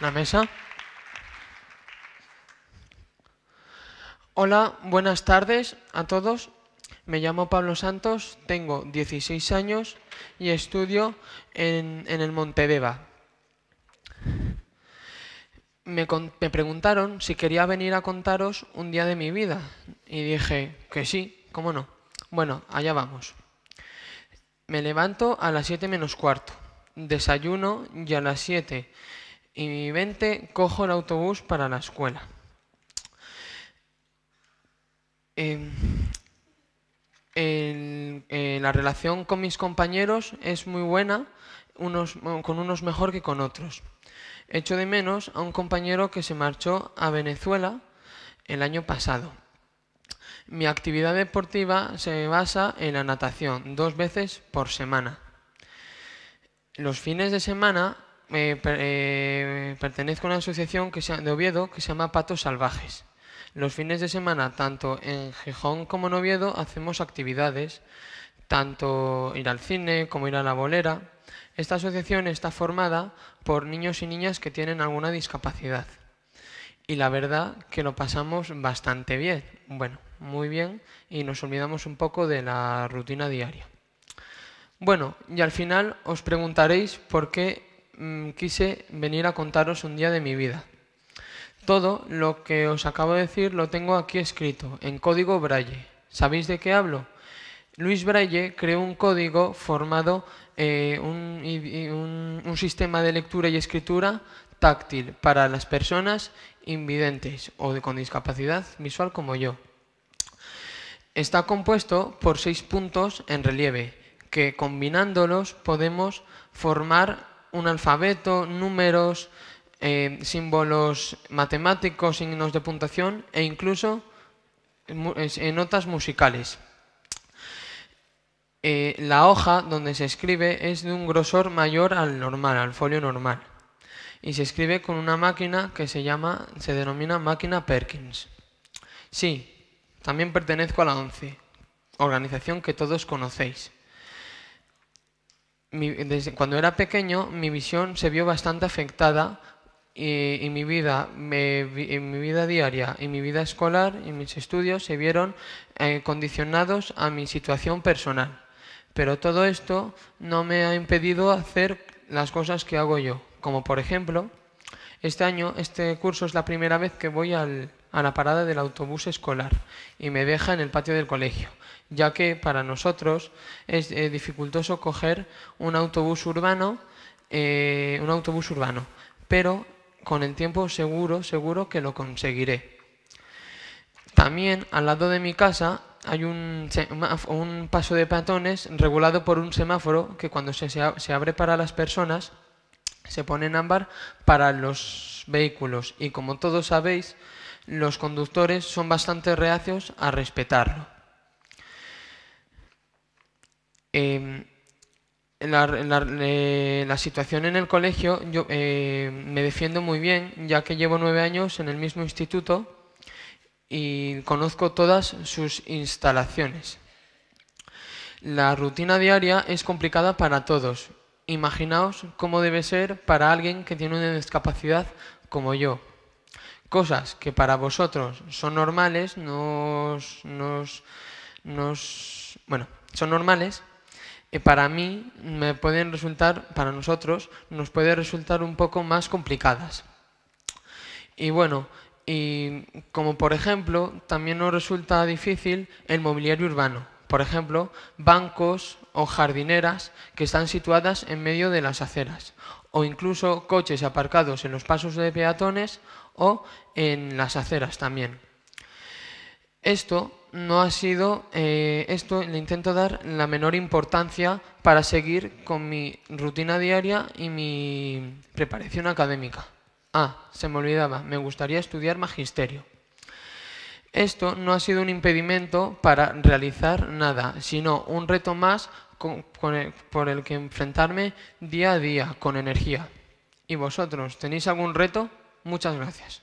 ¿La mesa? Hola, buenas tardes a todos. Me llamo Pablo Santos, tengo 16 años y estudio en, el Montebeba. Me, me preguntaron si quería venir a contaros un día de mi vida y dije que sí, cómo no. Bueno, allá vamos. Me levanto a las 7 menos cuarto, desayuno y a las 7 y 20 cojo el autobús para la escuela. Em, eh, la relación con mis compañeros es muy buena, unos, con unos mejor que con otros. Echo de menos a un compañero que se marchó a Venezuela el año pasado. Mi actividad deportiva se basa en la natación, dos veces por semana. Los fines de semana eh, pertenezco a una asociación que se, de Oviedo que se llama Patos Salvajes. Los fines de semana, tanto en Gijón como en Oviedo, hacemos actividades, tanto ir al cine como ir a la bolera. Esta asociación está formada por niños y niñas que tienen alguna discapacidad. Y la verdad que lo pasamos bastante bien, bueno, muy bien, y nos olvidamos un poco de la rutina diaria. Bueno, y al final os preguntaréis por qué Mm, quise venir a contaros un día de mi vida. Todo lo que os acabo de decir lo tengo aquí escrito, en código Braille. ¿Sabéis de qué hablo? Luis Braille creó un código formado, eh, un, sistema de lectura y escritura táctil para las personas invidentes o con discapacidad visual como yo. Está compuesto por seis puntos en relieve, que combinándolos podemos formar un alfabeto, números, eh, símbolos matemáticos, signos de puntuación e incluso eh, notas musicales. Eh, la hoja donde se escribe es de un grosor mayor al normal, al folio normal. Y se escribe con una máquina que se llama, se denomina máquina Perkins. Sí, también pertenezco a la ONCE, organización que todos conocéis desde cuando era pequeño mi visión se vio bastante afectada y, mi vida, mi vida diaria y mi vida escolar y mis estudios se vieron eh, condicionados a mi situación personal. Pero todo esto no me ha impedido hacer las cosas que hago yo, como por ejemplo, este año, este curso es la primera vez que voy al, a la parada del autobús escolar y me deja en el patio del colegio, ya que para nosotros es eh, dificultoso coger un autobús urbano, eh, un autobús urbano, pero con el tiempo seguro, seguro que lo conseguiré. También al lado de mi casa hay un, un paso de peatones regulado por un semáforo que cuando se, se abre para las personas se pone en ámbar para los vehículos y como todos sabéis, los conductores son bastante reacios a respetarlo. Em, eh, la, situación en el colegio yo eh, me defiendo muy bien, ya que llevo nueve años en el mismo instituto y conozco todas sus instalaciones. La rutina diaria es complicada para todos. Imaginaos cómo debe ser para alguien que tiene una discapacidad como yo cosas que para vosotros son normales, nos, nos, bueno, son normales, eh, para mí me pueden resultar, para nosotros, nos puede resultar un poco más complicadas. Y bueno, y como por ejemplo, también nos resulta difícil el mobiliario urbano. Por ejemplo, bancos o jardineras que están situadas en medio de las aceras, o incluso coches aparcados en los pasos de peatones o en las aceras también. Esto no ha sido, eh, esto le intento dar la menor importancia para seguir con mi rutina diaria y mi preparación académica. Ah, se me olvidaba, me gustaría estudiar magisterio. Esto no ha sido un impedimento para realizar nada, sino un reto más por el que enfrentarme día a día con energía. ¿Y vosotros tenéis algún reto? Muchas gracias.